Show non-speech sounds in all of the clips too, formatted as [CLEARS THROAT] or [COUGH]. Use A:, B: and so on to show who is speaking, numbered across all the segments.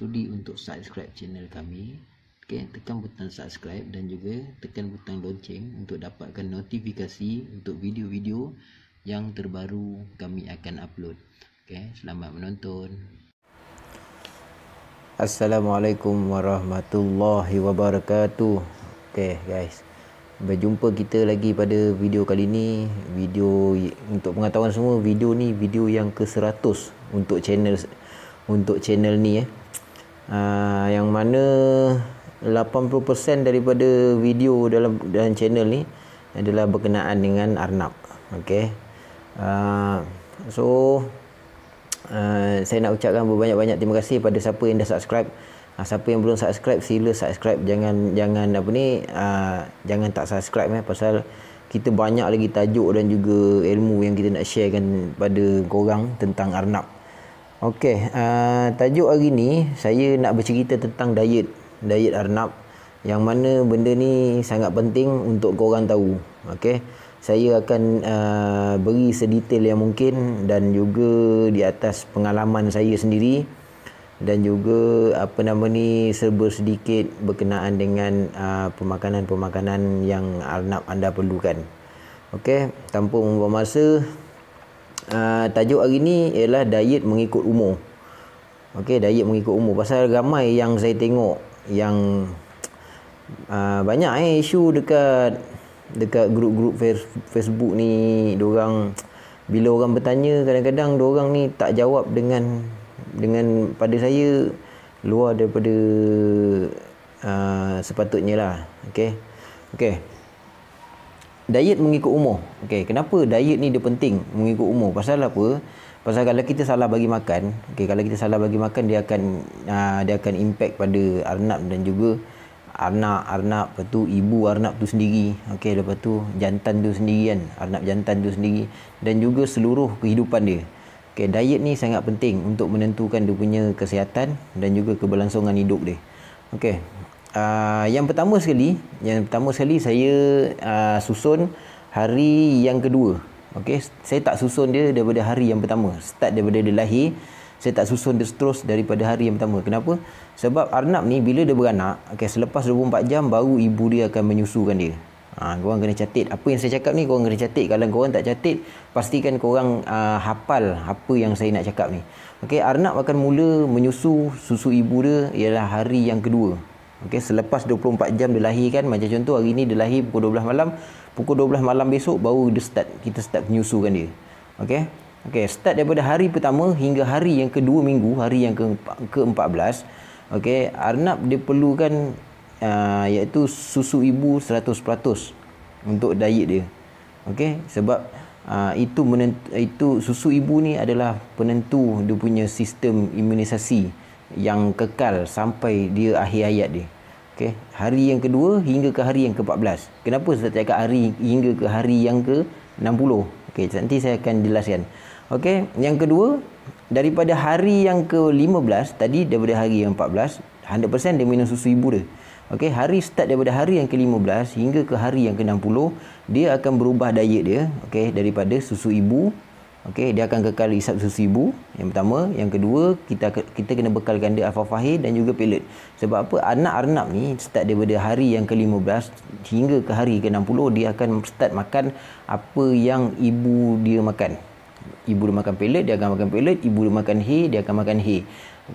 A: sudi untuk subscribe channel kami okay, tekan butang subscribe dan juga tekan butang lonceng untuk dapatkan notifikasi untuk video-video yang terbaru kami akan upload okay, selamat menonton Assalamualaikum warahmatullahi wabarakatuh Okay guys Berjumpa kita lagi pada video kali ni Video untuk pengetahuan semua Video ni video yang ke 100 Untuk channel Untuk channel ni eh uh, yang mana 80% daripada video dalam dalam channel ni adalah berkenaan dengan arnab okey uh, so uh, saya nak ucapkan berbanyak-banyak terima kasih pada siapa yang dah subscribe uh, siapa yang belum subscribe sila subscribe jangan jangan apa ni uh, jangan tak subscribe eh pasal kita banyak lagi tajuk dan juga ilmu yang kita nak sharekan pada korang tentang arnab Okey, uh, tajuk hari ni saya nak bercerita tentang diet, diet Arnab yang mana benda ni sangat penting untuk kau korang tahu. Okey. Saya akan uh, beri sedetail yang mungkin dan juga di atas pengalaman saya sendiri dan juga apa nama ni serba sedikit berkenaan dengan uh, pemakanan-pemakanan yang Arnab anda perlukan. Okey, tanpa membuang masa, Ah, tajuk hari ni ialah diet mengikut umur. Okey, diet mengikut umur. Pasal ramai yang saya tengok yang uh, banyak eh isu dekat dekat grup-grup Facebook ni, diorang bila orang bertanya kadang-kadang diorang ni tak jawab dengan dengan pada saya luar daripada uh, sepatutnya lah. Okey. Okey diet mengikut umur. Okey, kenapa diet ni dia penting mengikut umur? Pasal apa? Pasal kalau kita salah bagi makan, okey kalau kita salah bagi makan dia akan aa, ha, dia akan impact pada arnab dan juga anak arnab lepas ibu arnab tu sendiri. Okey lepas tu jantan tu sendiri kan, arnab jantan tu sendiri dan juga seluruh kehidupan dia. Okey diet ni sangat penting untuk menentukan dia punya kesihatan dan juga keberlangsungan hidup dia. Okey, Ah, yang pertama sekali, yang pertama sekali saya uh, susun hari yang kedua. Okey, saya tak susun dia daripada hari yang pertama. Start daripada dia lahir, saya tak susun dia terus daripada hari yang pertama. Kenapa? Sebab arnab ni bila dia beranak, okey selepas 24 jam baru ibu dia akan menyusukan dia. Ha, korang kena catit Apa yang saya cakap ni Korang kena catit Kalau korang tak catit Pastikan korang uh, Hafal Apa yang saya nak cakap ni Okay Arnab akan mula Menyusu Susu ibu dia Ialah hari yang kedua Okey, selepas 24 jam dia lahir kan. Macam contoh hari ni dia lahir pukul 12 malam. Pukul 12 malam besok baru dia start. Kita start menyusukan dia. Okey. Okey, start daripada hari pertama hingga hari yang kedua minggu. Hari yang ke-14. Ke Okey, arnab dia perlukan uh, iaitu susu ibu 100% untuk diet dia. Okey, sebab uh, itu menentu, itu susu ibu ni adalah penentu dia punya sistem imunisasi yang kekal sampai dia akhir hayat dia. Okey, hari yang kedua hingga ke hari yang ke-14. Kenapa saya cakap hari hingga ke hari yang ke-60? Okey, nanti saya akan jelaskan. Okey, yang kedua daripada hari yang ke-15 tadi daripada hari yang 14 100% dia minum susu ibu dia. Okey, hari start daripada hari yang ke-15 hingga ke hari yang ke-60 dia akan berubah diet dia, okey, daripada susu ibu Okey, dia akan kekal hisap susu Yang pertama, yang kedua, kita kita kena bekalkan dia alfafahir dan juga pilot. Sebab apa? Anak arnab ni start daripada hari yang ke-15 hingga ke hari ke-60 dia akan start makan apa yang ibu dia makan. Ibu dia makan pellet, dia akan makan pellet. Ibu dia makan hay, dia akan makan hay.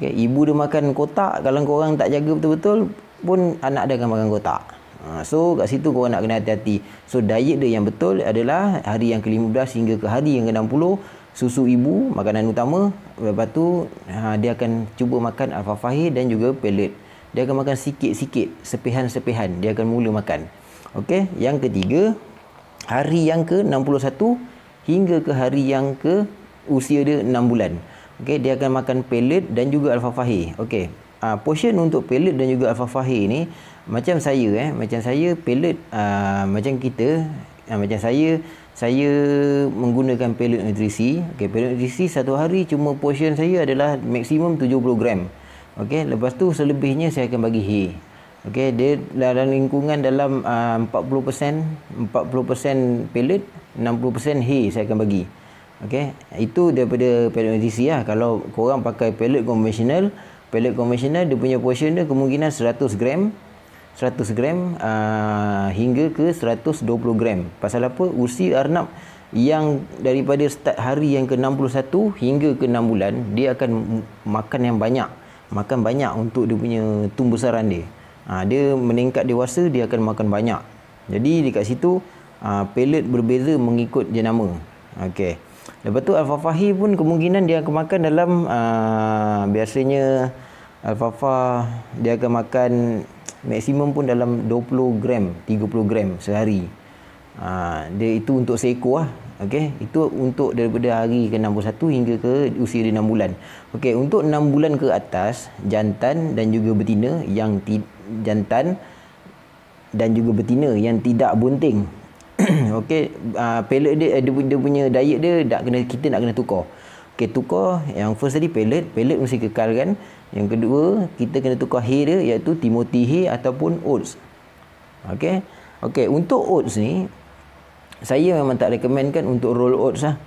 A: Okey, ibu dia makan kotak, kalau korang tak jaga betul-betul pun anak dia akan makan kotak. Ha, so kat situ korang nak kena hati-hati. So diet dia yang betul adalah hari yang ke-15 hingga ke hari yang ke-60 susu ibu makanan utama lepas tu ha, dia akan cuba makan alfafahi dan juga pellet. Dia akan makan sikit-sikit, sepihan-sepihan dia akan mula makan. Okey, yang ketiga hari yang ke-61 hingga ke hari yang ke usia dia 6 bulan. Okey, dia akan makan pellet dan juga alfafahi. Okey uh, ah, portion untuk pellet dan juga alfafahir ni macam saya eh macam saya pellet uh, macam kita uh, macam saya saya menggunakan pellet nutrisi okey Pellet nutrisi satu hari cuma portion saya adalah maksimum 70 gram okey lepas tu selebihnya saya akan bagi hay okey dia dalam lingkungan dalam uh, 40% 40% pallet 60% hay saya akan bagi okey itu daripada pallet nutrisi lah kalau korang pakai pellet konvensional pellet konvensional dia punya portion dia kemungkinan 100 gram 100 gram uh, hingga ke 120 gram pasal apa usi arnab yang daripada start hari yang ke-61 hingga ke-6 bulan dia akan makan yang banyak makan banyak untuk dia punya tumbuh saran dia uh, dia meningkat dewasa dia akan makan banyak jadi dekat situ uh, pellet berbeza mengikut jenama okey lepas tu alfafahi pun kemungkinan dia akan makan dalam uh, biasanya Alfafa dia akan makan maksimum pun dalam 20 gram 30 gram sehari ha, dia itu untuk seekor lah okay? itu untuk daripada hari ke 61 hingga ke usia dia 6 bulan okay, untuk 6 bulan ke atas jantan dan juga betina yang jantan dan juga betina yang tidak bunting [CLEARS THROAT] okey uh, pellet dia, eh, dia dia punya diet dia tak kena kita nak kena tukar okey tukar yang first tadi pellet pellet mesti kekalkan. Yang kedua, kita kena tukar he dia iaitu Timothy he ataupun oats. Okey. Okey, untuk oats ni saya memang tak rekomenkan untuk roll oats lah.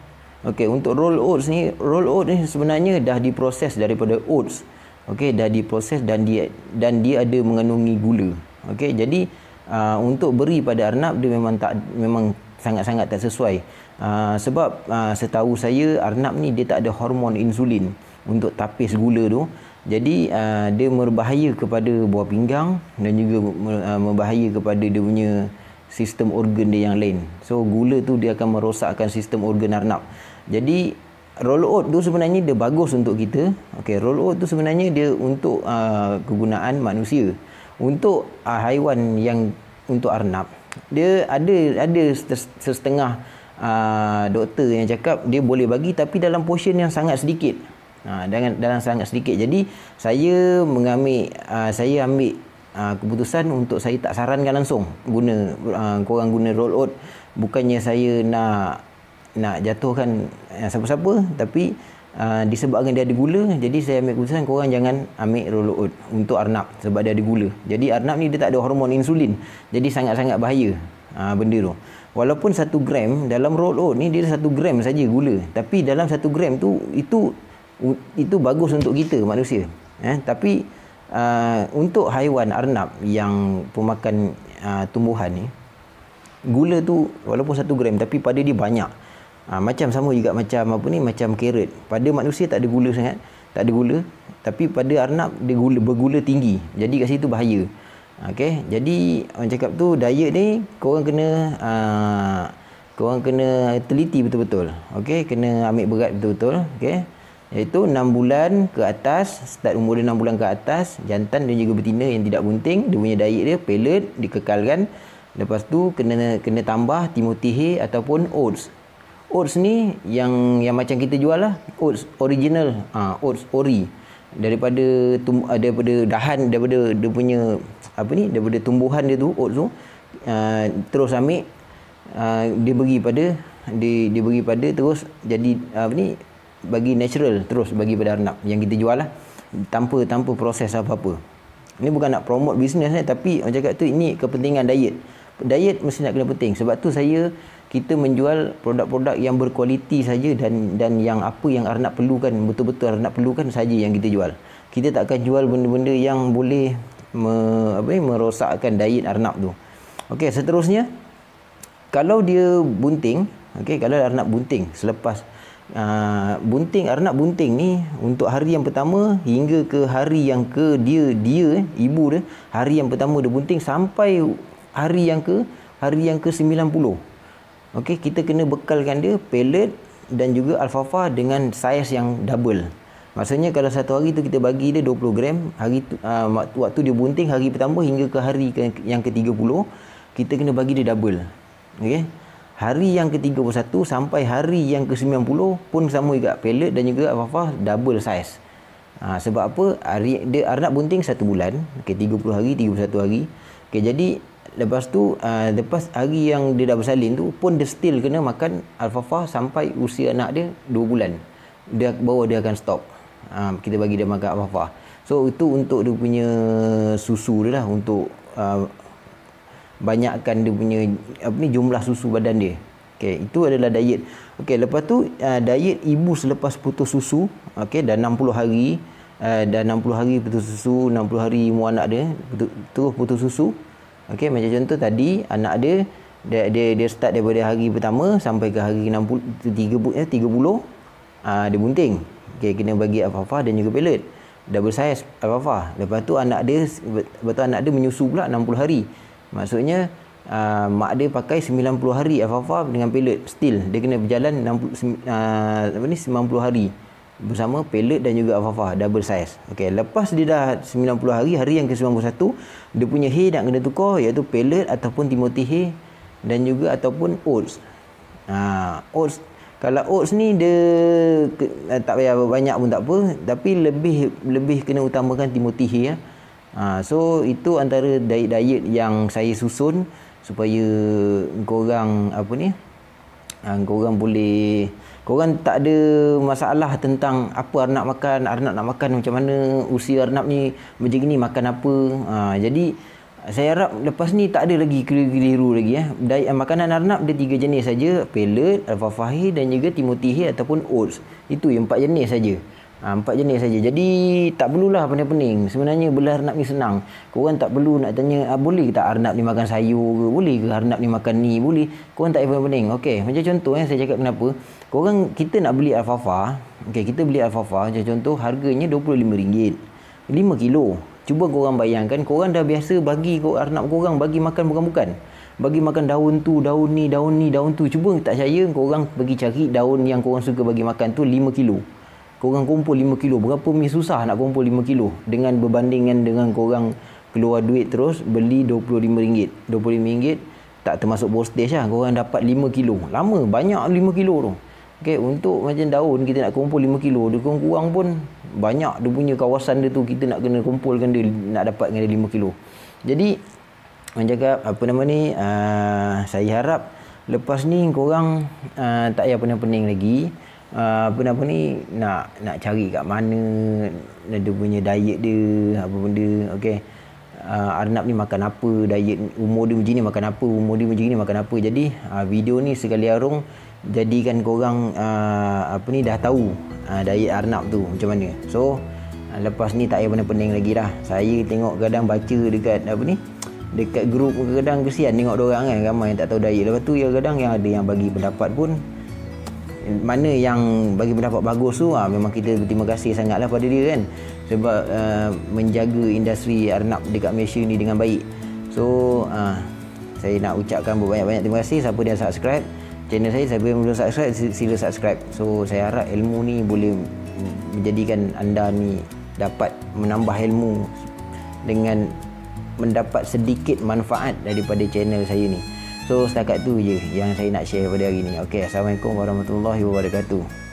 A: Okey, untuk roll oats ni, roll oats ni sebenarnya dah diproses daripada oats. Okey, dah diproses dan dia dan dia ada mengandungi gula. Okey, jadi uh, untuk beri pada arnab dia memang tak memang sangat-sangat tak sesuai. Uh, sebab uh, setahu saya arnab ni dia tak ada hormon insulin untuk tapis gula tu. Jadi uh, dia berbahaya kepada buah pinggang dan juga uh, membahaya kepada dia punya sistem organ dia yang lain. So gula tu dia akan merosakkan sistem organ arnab. Jadi roll out tu sebenarnya dia bagus untuk kita. Okey, roll out tu sebenarnya dia untuk uh, kegunaan manusia. Untuk uh, haiwan yang untuk arnab, dia ada ada setengah uh, doktor yang cakap dia boleh bagi tapi dalam portion yang sangat sedikit ha, dengan dalam sangat sedikit jadi saya mengambil uh, saya ambil uh, keputusan untuk saya tak sarankan langsung guna uh, korang guna roll out bukannya saya nak nak jatuhkan uh, siapa-siapa tapi Uh, disebabkan dia ada gula jadi saya ambil keputusan korang jangan ambil roll out untuk arnab sebab dia ada gula jadi arnab ni dia tak ada hormon insulin jadi sangat-sangat bahaya uh, benda tu walaupun satu gram dalam roll ni dia satu gram saja gula tapi dalam satu gram tu itu itu bagus untuk kita manusia eh tapi uh, untuk haiwan arnab yang pemakan uh, tumbuhan ni gula tu walaupun satu gram tapi pada dia banyak uh, macam sama juga macam apa ni macam carrot pada manusia tak ada gula sangat tak ada gula tapi pada arnab dia gula bergula tinggi jadi kat situ bahaya okey jadi orang cakap tu diet ni kau orang kena uh, ah, kau orang kena teliti betul-betul okey kena ambil berat betul-betul okey iaitu 6 bulan ke atas start umur dia 6 bulan ke atas jantan dan juga betina yang tidak bunting, dia punya diet dia pellet dikekalkan lepas tu kena kena tambah timothy hay ataupun oats oats ni yang yang macam kita jual lah oats original ha, oats ori daripada tum, ah, daripada dahan daripada dia punya apa ni daripada tumbuhan dia tu oats tu uh, terus ambil uh, dia bagi pada dia dia bagi pada terus jadi apa ni bagi natural terus bagi pada arnab yang kita jual lah tanpa tanpa proses apa-apa Ini bukan nak promote bisnes ni eh, tapi orang cakap tu ini kepentingan diet diet mesti nak kena penting sebab tu saya kita menjual produk-produk yang berkualiti saja dan dan yang apa yang anak perlukan betul-betul anak perlukan saja yang kita jual kita tak akan jual benda-benda yang boleh me, apa ni, merosakkan diet anak tu okey seterusnya kalau dia bunting okey kalau anak bunting selepas Uh, bunting arnab bunting ni untuk hari yang pertama hingga ke hari yang ke dia dia ibu dia hari yang pertama dia bunting sampai hari yang ke hari yang ke 90 okey kita kena bekalkan dia pellet dan juga alfalfa dengan saiz yang double maksudnya kalau satu hari tu kita bagi dia 20 gram hari tu, uh, waktu, waktu dia bunting hari pertama hingga ke hari ke, yang ke 30 kita kena bagi dia double okey hari yang ke-31 sampai hari yang ke-90 pun sama juga pellet dan juga apa-apa double size. Ha, sebab apa? Hari dia arnab bunting satu bulan, ke okay, 30 hari, 31 hari. Okey jadi lepas tu uh, lepas hari yang dia dah bersalin tu pun dia still kena makan alfalfa sampai usia anak dia dua bulan. Dia bawa dia akan stop. Ha, kita bagi dia makan alfalfa. So itu untuk dia punya susu dia lah untuk uh, banyakkan dia punya apa ni jumlah susu badan dia. Okey, itu adalah diet. Okey, lepas tu uh, diet ibu selepas putus susu, okey dah 60 hari uh, dah 60 hari putus susu, 60 hari mu anak dia putus, terus putus susu. Okey, macam contoh tadi anak dia dia dia, dia start daripada hari pertama sampai ke hari 60 30 eh, uh, 30 dia bunting. Okey, kena bagi apa-apa dan juga pellet. Double size apa Lepas tu anak dia betul anak dia menyusu pula 60 hari. Maksudnya uh, mak dia pakai 90 hari Afafa dengan pilot still dia kena berjalan 60 uh, ah, apa ni 90 hari bersama pilot dan juga Afafa double size. Okey, lepas dia dah 90 hari, hari yang ke-91 dia punya hair nak kena tukar iaitu pilot ataupun Timothy hair dan juga ataupun Oats. Uh, Oats kalau Oats ni dia uh, tak payah banyak pun tak apa, tapi lebih lebih kena utamakan Timothy ya. Ha, so itu antara diet-diet yang saya susun supaya korang apa ni? Ha, korang boleh korang tak ada masalah tentang apa anak makan, anak nak makan macam mana, usia anak ni macam ni makan apa. Ha, jadi saya harap lepas ni tak ada lagi keliru-keliru lagi eh. Diet makanan arnab ada tiga jenis saja, pellet, alfalfa dan juga timothy hay ataupun oats. Itu yang empat jenis saja. Ha, empat jenis saja. Jadi tak perlulah pening-pening. Sebenarnya belah arnab ni senang. Kau Korang tak perlu nak tanya ah, boleh ke tak arnab ni makan sayur ke? Boleh ke arnab ni makan ni? Boleh. Kau Korang tak payah pening. Okey, macam contoh eh saya cakap kenapa? Kau Korang kita nak beli alfalfa. Okey, kita beli alfalfa. macam contoh harganya RM25. 5 kilo. Cuba kau korang bayangkan Kau korang dah biasa bagi kau arnab korang bagi makan bukan-bukan. Bagi makan daun tu, daun ni, daun ni, daun tu. Cuba tak percaya korang pergi cari daun yang kau korang suka bagi makan tu 5 kilo korang kumpul lima kilo berapa mi susah nak kumpul lima kilo dengan berbandingan dengan korang keluar duit terus beli dua puluh lima ringgit, dua puluh lima ringgit tak termasuk postage lah korang dapat lima kilo lama banyak lima kilo tu Okay, untuk macam daun kita nak kumpul lima kilo dia kurang, kurang pun banyak dia punya kawasan dia tu kita nak kena kumpulkan dia nak dapatkan dia lima kilo jadi orang apa nama ni uh, saya harap lepas ni korang uh, tak payah pening-pening lagi Ah, apa nama ni nak nak cari kat mana ada punya diet dia apa benda okey uh, Arnab ni makan apa diet umur dia macam ni makan apa umur dia macam ni makan apa jadi uh, video ni sekali arung jadikan korang uh, apa ni dah tahu uh, diet Arnab tu macam mana so uh, lepas ni tak payah pening-pening lagi lah saya tengok kadang baca dekat apa ni dekat grup kadang kesian tengok dia orang kan ramai yang tak tahu diet lepas tu ya kadang yang ada yang bagi pendapat pun mana yang bagi pendapat bagus tu ha, memang kita berterima kasih sangatlah pada dia kan sebab uh, menjaga industri arnab dekat Malaysia ni dengan baik so uh, saya nak ucapkan berbanyak-banyak terima kasih siapa yang subscribe channel saya siapa yang belum subscribe sila subscribe so saya harap ilmu ni boleh menjadikan anda ni dapat menambah ilmu dengan mendapat sedikit manfaat daripada channel saya ni So setakat tu je yang saya nak share pada hari ni. Okey, Assalamualaikum warahmatullahi wabarakatuh.